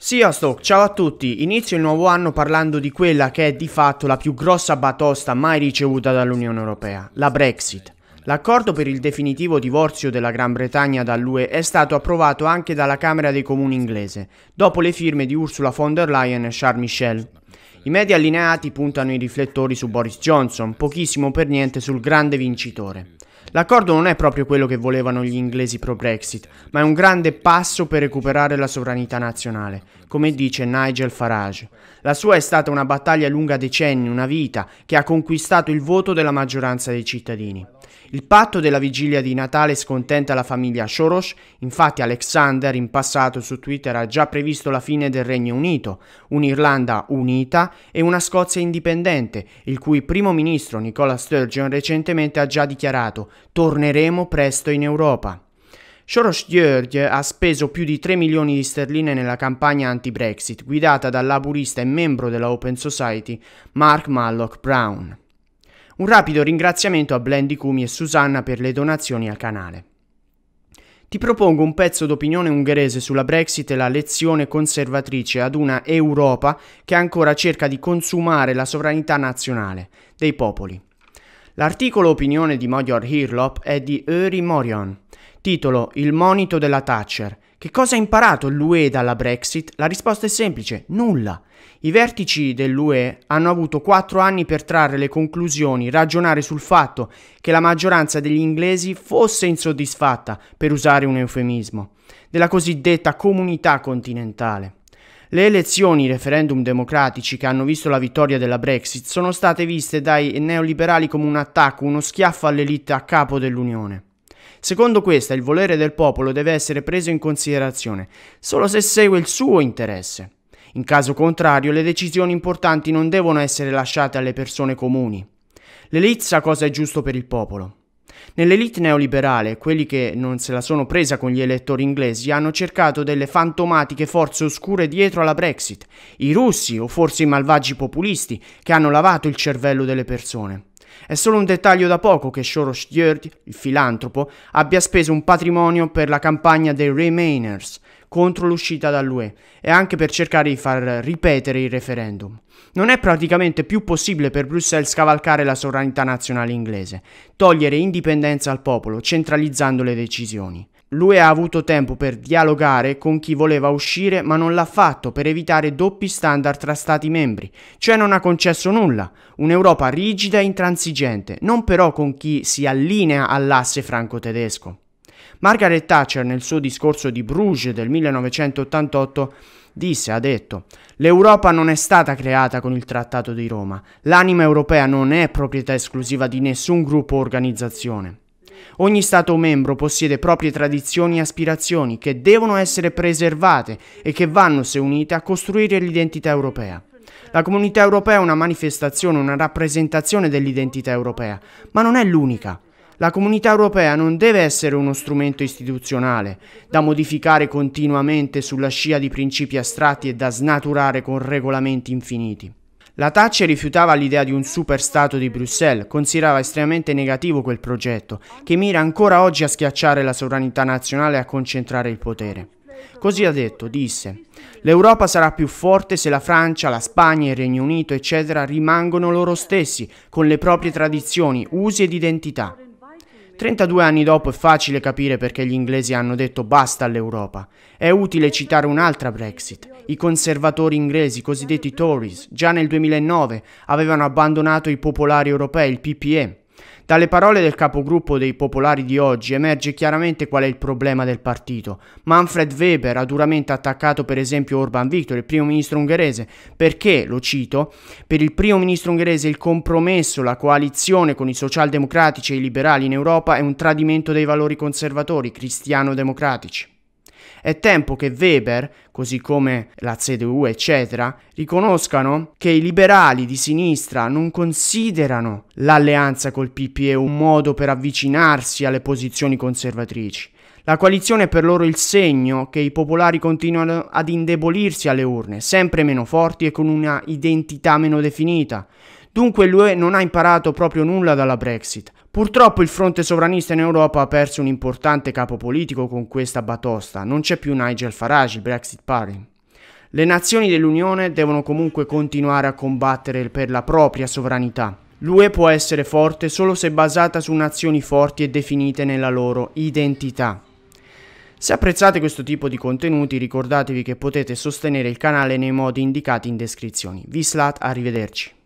Sziasztok, ciao a tutti! Inizio il nuovo anno parlando di quella che è di fatto la più grossa batosta mai ricevuta dall'Unione Europea, la Brexit. L'accordo per il definitivo divorzio della Gran Bretagna dall'UE è stato approvato anche dalla Camera dei Comuni inglese, dopo le firme di Ursula von der Leyen e Charles Michel. I media allineati puntano i riflettori su Boris Johnson, pochissimo per niente sul grande vincitore. L'accordo non è proprio quello che volevano gli inglesi pro-Brexit, ma è un grande passo per recuperare la sovranità nazionale, come dice Nigel Farage. La sua è stata una battaglia lunga decenni, una vita, che ha conquistato il voto della maggioranza dei cittadini. Il patto della vigilia di Natale scontenta la famiglia Soros, infatti Alexander in passato su Twitter ha già previsto la fine del Regno Unito, un'Irlanda unita e una Scozia indipendente, il cui primo ministro Nicola Sturgeon recentemente ha già dichiarato torneremo presto in Europa. Soros Gjörg ha speso più di 3 milioni di sterline nella campagna anti-Brexit guidata dal laburista e membro della Open Society Mark Mallock Brown. Un rapido ringraziamento a Blendy Kumi e Susanna per le donazioni al canale. Ti propongo un pezzo d'opinione ungherese sulla Brexit e la lezione conservatrice ad una Europa che ancora cerca di consumare la sovranità nazionale dei popoli. L'articolo opinione di Modior Hirlop è di Uri Morion. Titolo Il monito della Thatcher. Che cosa ha imparato l'UE dalla Brexit? La risposta è semplice, nulla. I vertici dell'UE hanno avuto quattro anni per trarre le conclusioni, ragionare sul fatto che la maggioranza degli inglesi fosse insoddisfatta, per usare un eufemismo, della cosiddetta comunità continentale. Le elezioni, i referendum democratici che hanno visto la vittoria della Brexit sono state viste dai neoliberali come un attacco, uno schiaffo all'elite a capo dell'Unione. Secondo questa, il volere del popolo deve essere preso in considerazione solo se segue il suo interesse. In caso contrario, le decisioni importanti non devono essere lasciate alle persone comuni. L'elite sa cosa è giusto per il popolo. Nell'elite neoliberale, quelli che non se la sono presa con gli elettori inglesi hanno cercato delle fantomatiche forze oscure dietro alla Brexit, i russi o forse i malvagi populisti che hanno lavato il cervello delle persone. È solo un dettaglio da poco che Soros Jörg, il filantropo, abbia speso un patrimonio per la campagna dei Remainers contro l'uscita dall'UE e anche per cercare di far ripetere il referendum. Non è praticamente più possibile per Bruxelles scavalcare la sovranità nazionale inglese, togliere indipendenza al popolo, centralizzando le decisioni. Lui ha avuto tempo per dialogare con chi voleva uscire ma non l'ha fatto per evitare doppi standard tra Stati membri, cioè non ha concesso nulla, un'Europa rigida e intransigente, non però con chi si allinea all'asse franco-tedesco. Margaret Thatcher nel suo discorso di Bruges del 1988 disse, ha detto, l'Europa non è stata creata con il Trattato di Roma, l'anima europea non è proprietà esclusiva di nessun gruppo o organizzazione. Ogni Stato membro possiede proprie tradizioni e aspirazioni che devono essere preservate e che vanno, se unite, a costruire l'identità europea. La comunità europea è una manifestazione, una rappresentazione dell'identità europea, ma non è l'unica. La comunità europea non deve essere uno strumento istituzionale, da modificare continuamente sulla scia di principi astratti e da snaturare con regolamenti infiniti. La Thatcher rifiutava l'idea di un super stato di Bruxelles, considerava estremamente negativo quel progetto, che mira ancora oggi a schiacciare la sovranità nazionale e a concentrare il potere. Così ha detto, disse, l'Europa sarà più forte se la Francia, la Spagna, il Regno Unito, eccetera, rimangono loro stessi, con le proprie tradizioni, usi ed identità. 32 anni dopo è facile capire perché gli inglesi hanno detto basta all'Europa. È utile citare un'altra Brexit. I conservatori inglesi, cosiddetti Tories, già nel 2009 avevano abbandonato i popolari europei, il PPE, dalle parole del capogruppo dei popolari di oggi emerge chiaramente qual è il problema del partito. Manfred Weber ha duramente attaccato per esempio Orban Viktor, il primo ministro ungherese, perché, lo cito, per il primo ministro ungherese il compromesso, la coalizione con i socialdemocratici e i liberali in Europa è un tradimento dei valori conservatori cristiano-democratici. È tempo che Weber, così come la CDU, eccetera, riconoscano che i liberali di sinistra non considerano l'alleanza col PPE un modo per avvicinarsi alle posizioni conservatrici. La coalizione è per loro il segno che i popolari continuano ad indebolirsi alle urne, sempre meno forti e con una identità meno definita. Dunque l'UE non ha imparato proprio nulla dalla Brexit, Purtroppo il fronte sovranista in Europa ha perso un importante capo politico con questa batosta, non c'è più Nigel Farage, il Brexit Party. Le nazioni dell'Unione devono comunque continuare a combattere per la propria sovranità. L'UE può essere forte solo se basata su nazioni forti e definite nella loro identità. Se apprezzate questo tipo di contenuti ricordatevi che potete sostenere il canale nei modi indicati in descrizione. Vi slat, arrivederci.